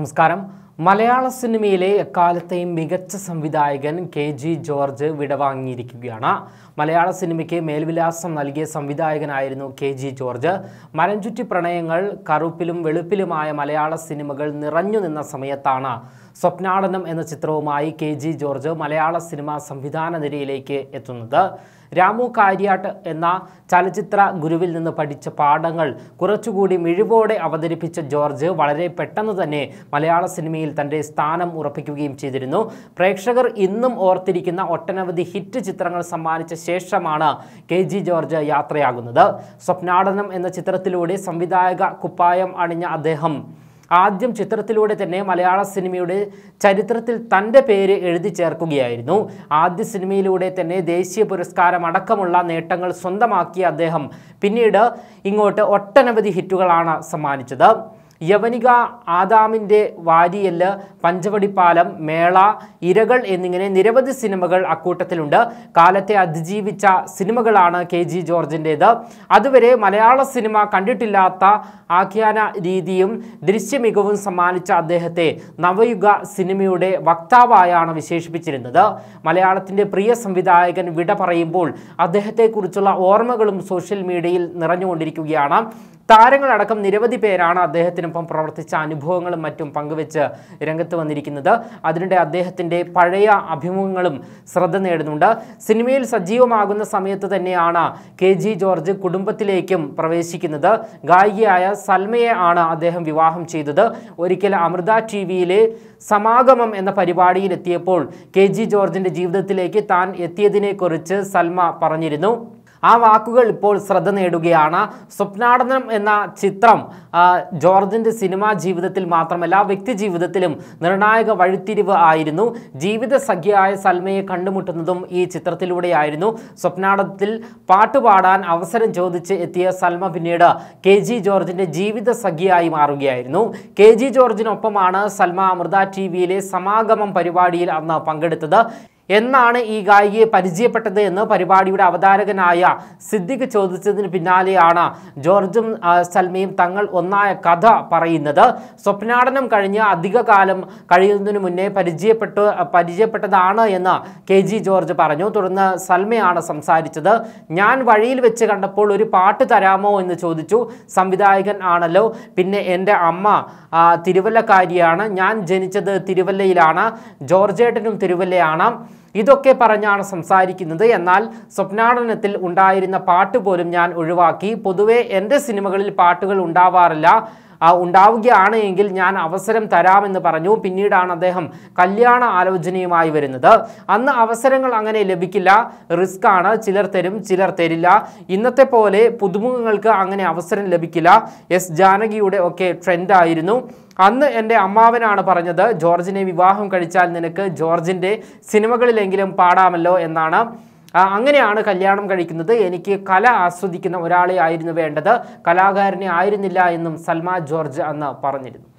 നമസ്കാരം മലയാള സിനിമയിലെ എക്കാലത്തെയും മികച്ച സംവിധായകൻ കെ ജി ജോർജ് വിടവാങ്ങിയിരിക്കുകയാണ് മലയാള സിനിമയ്ക്ക് മേൽവിലാസം നൽകിയ സംവിധായകനായിരുന്നു കെ ജി ജോർജ് മരഞ്ചുറ്റി പ്രണയങ്ങൾ കറുപ്പിലും വെളുപ്പിലുമായ മലയാള സിനിമകൾ നിറഞ്ഞു നിന്ന സമയത്താണ് സ്വപ്നാടനം എന്ന ചിത്രവുമായി കെ ജി ജോർജ് മലയാള സിനിമാ സംവിധാന നിരയിലേക്ക് എത്തുന്നത് രാമു കാര്യാട്ട് എന്ന ചലച്ചിത്ര ഗുരുവിൽ നിന്ന് പഠിച്ച പാഠങ്ങൾ കുറച്ചുകൂടി മിഴിവോടെ അവതരിപ്പിച്ച ജോർജ് വളരെ പെട്ടെന്ന് തന്നെ മലയാള സിനിമയിൽ തൻ്റെ സ്ഥാനം ഉറപ്പിക്കുകയും ചെയ്തിരുന്നു പ്രേക്ഷകർ ഇന്നും ഓർത്തിരിക്കുന്ന ഒട്ടനവധി ഹിറ്റ് ചിത്രങ്ങൾ സമ്മാനിച്ച ശേഷമാണ് കെ ജി ജോർജ് യാത്രയാകുന്നത് സ്വപ്നാടനം എന്ന ചിത്രത്തിലൂടെ സംവിധായക കുപ്പായം അണിഞ്ഞ അദ്ദേഹം ആദ്യം ചിത്രത്തിലൂടെ തന്നെ മലയാള സിനിമയുടെ ചരിത്രത്തിൽ തൻ്റെ പേര് എഴുതി ചേർക്കുകയായിരുന്നു ആദ്യ സിനിമയിലൂടെ തന്നെ ദേശീയ പുരസ്കാരം അടക്കമുള്ള നേട്ടങ്ങൾ സ്വന്തമാക്കിയ അദ്ദേഹം പിന്നീട് ഇങ്ങോട്ട് ഒട്ടനവധി ഹിറ്റുകളാണ് സമ്മാനിച്ചത് യവനിക ആദാമിൻ്റെ വാരിയല്ല് പഞ്ചവടിപ്പാലം മേള ഇരകൾ എന്നിങ്ങനെ നിരവധി സിനിമകൾ അക്കൂട്ടത്തിലുണ്ട് കാലത്തെ അതിജീവിച്ച സിനിമകളാണ് കെ ജി ജോർജിൻ്റേത് അതുവരെ മലയാള സിനിമ കണ്ടിട്ടില്ലാത്ത ആഖ്യാന രീതിയും ദൃശ്യമികവും സമ്മാനിച്ച അദ്ദേഹത്തെ നവയുഗ സിനിമയുടെ വക്താവായാണ് വിശേഷിപ്പിച്ചിരുന്നത് മലയാളത്തിൻ്റെ പ്രിയ സംവിധായകൻ വിട പറയുമ്പോൾ അദ്ദേഹത്തെക്കുറിച്ചുള്ള ഓർമ്മകളും സോഷ്യൽ മീഡിയയിൽ നിറഞ്ഞുകൊണ്ടിരിക്കുകയാണ് താരങ്ങളടക്കം നിരവധി പേരാണ് അദ്ദേഹത്തിനൊപ്പം പ്രവർത്തിച്ച അനുഭവങ്ങളും മറ്റും പങ്കുവെച്ച് രംഗത്ത് വന്നിരിക്കുന്നത് അതിനിടെ അദ്ദേഹത്തിൻ്റെ പഴയ അഭിമുഖങ്ങളും ശ്രദ്ധ നേടുന്നുണ്ട് സിനിമയിൽ സജീവമാകുന്ന സമയത്ത് തന്നെയാണ് കെ ജി ജോർജ് കുടുംബത്തിലേക്കും പ്രവേശിക്കുന്നത് ഗായികയായ സൽമയെ ആണ് അദ്ദേഹം വിവാഹം ചെയ്തത് ഒരിക്കൽ അമൃത ടി വിയിലെ സമാഗമം എന്ന പരിപാടിയിൽ എത്തിയപ്പോൾ കെ ജി ജോർജിൻ്റെ ജീവിതത്തിലേക്ക് താൻ എത്തിയതിനെക്കുറിച്ച് സൽമ പറഞ്ഞിരുന്നു ആ വാക്കുകൾ ഇപ്പോൾ ശ്രദ്ധ നേടുകയാണ് സ്വപ്നാടനം എന്ന ചിത്രം ജോർജിൻ്റെ സിനിമാ ജീവിതത്തിൽ മാത്രമല്ല വ്യക്തി ജീവിതത്തിലും നിർണായക വഴിത്തിരിവ് ആയിരുന്നു ജീവിത സഖ്യയായ സൽമയെ കണ്ടുമുട്ടുന്നതും ഈ ചിത്രത്തിലൂടെയായിരുന്നു സ്വപ്നാടനത്തിൽ പാട്ടുപാടാൻ അവസരം ചോദിച്ച് എത്തിയ സൽമ പിന്നീട് കെ ജി ജോർജിൻ്റെ ജീവിത സഖിയായി മാറുകയായിരുന്നു കെ ജി ജോർജിനൊപ്പമാണ് സൽമ അമൃത ടി വിയിലെ സമാഗമം പരിപാടിയിൽ അന്ന് പങ്കെടുത്തത് എന്നാണ് ഈ ഗായികയെ പരിചയപ്പെട്ടത് എന്ന് പരിപാടിയുടെ അവതാരകനായ സിദ്ദിഖ് ചോദിച്ചതിന് പിന്നാലെയാണ് ജോർജും സൽമയും തങ്ങൾ ഒന്നായ കഥ പറയുന്നത് സ്വപ്നാടനം കഴിഞ്ഞ് അധികകാലം കഴിയുന്നതിന് മുന്നേ പരിചയപ്പെട്ടു പരിചയപ്പെട്ടതാണ് എന്ന് കെ ജി ജോർജ് പറഞ്ഞു തുടർന്ന് സൽമയാണ് സംസാരിച്ചത് ഞാൻ വഴിയിൽ വെച്ച് കണ്ടപ്പോൾ ഒരു പാട്ട് തരാമോ എന്ന് ചോദിച്ചു സംവിധായകൻ ആണല്ലോ പിന്നെ എൻ്റെ അമ്മ തിരുവല്ലക്കാരിയാണ് ഞാൻ ജനിച്ചത് തിരുവല്ലയിലാണ് ജോർജേട്ടനും തിരുവല്ലയാണ് ഇതൊക്കെ പറഞ്ഞാണ് സംസാരിക്കുന്നത് എന്നാൽ സ്വപ്നാടനത്തിൽ ഉണ്ടായിരുന്ന പാട്ട് പോലും ഞാൻ ഒഴിവാക്കി പൊതുവെ എൻ്റെ സിനിമകളിൽ പാട്ടുകൾ ഉണ്ടാവാറില്ല ഉണ്ടാവുകയാണ് എങ്കിൽ ഞാൻ അവസരം തരാമെന്ന് പറഞ്ഞു പിന്നീടാണ് അദ്ദേഹം കല്യാണ ആലോചനയുമായി വരുന്നത് അന്ന് അവസരങ്ങൾ അങ്ങനെ ലഭിക്കില്ല റിസ്ക് ആണ് ചിലർ തരും ചിലർ തരില്ല ഇന്നത്തെ പോലെ പുതുമുഖങ്ങൾക്ക് അങ്ങനെ അവസരം ലഭിക്കില്ല എസ് ജാനകിയുടെ ഒക്കെ ട്രെൻഡായിരുന്നു അന്ന് എൻ്റെ അമ്മാവനാണ് പറഞ്ഞത് ജോർജിനെ വിവാഹം കഴിച്ചാൽ നിനക്ക് ജോർജിൻ്റെ സിനിമകളിലെങ്കിലും പാടാമല്ലോ എന്നാണ് അങ്ങനെയാണ് കല്യാണം കഴിക്കുന്നത് എനിക്ക് കല ആസ്വദിക്കുന്ന ഒരാളെ ആയിരുന്നു വേണ്ടത് കലാകാരനെ ആയിരുന്നില്ല എന്നും സൽമാ ജോർജ് അന്ന് പറഞ്ഞിരുന്നു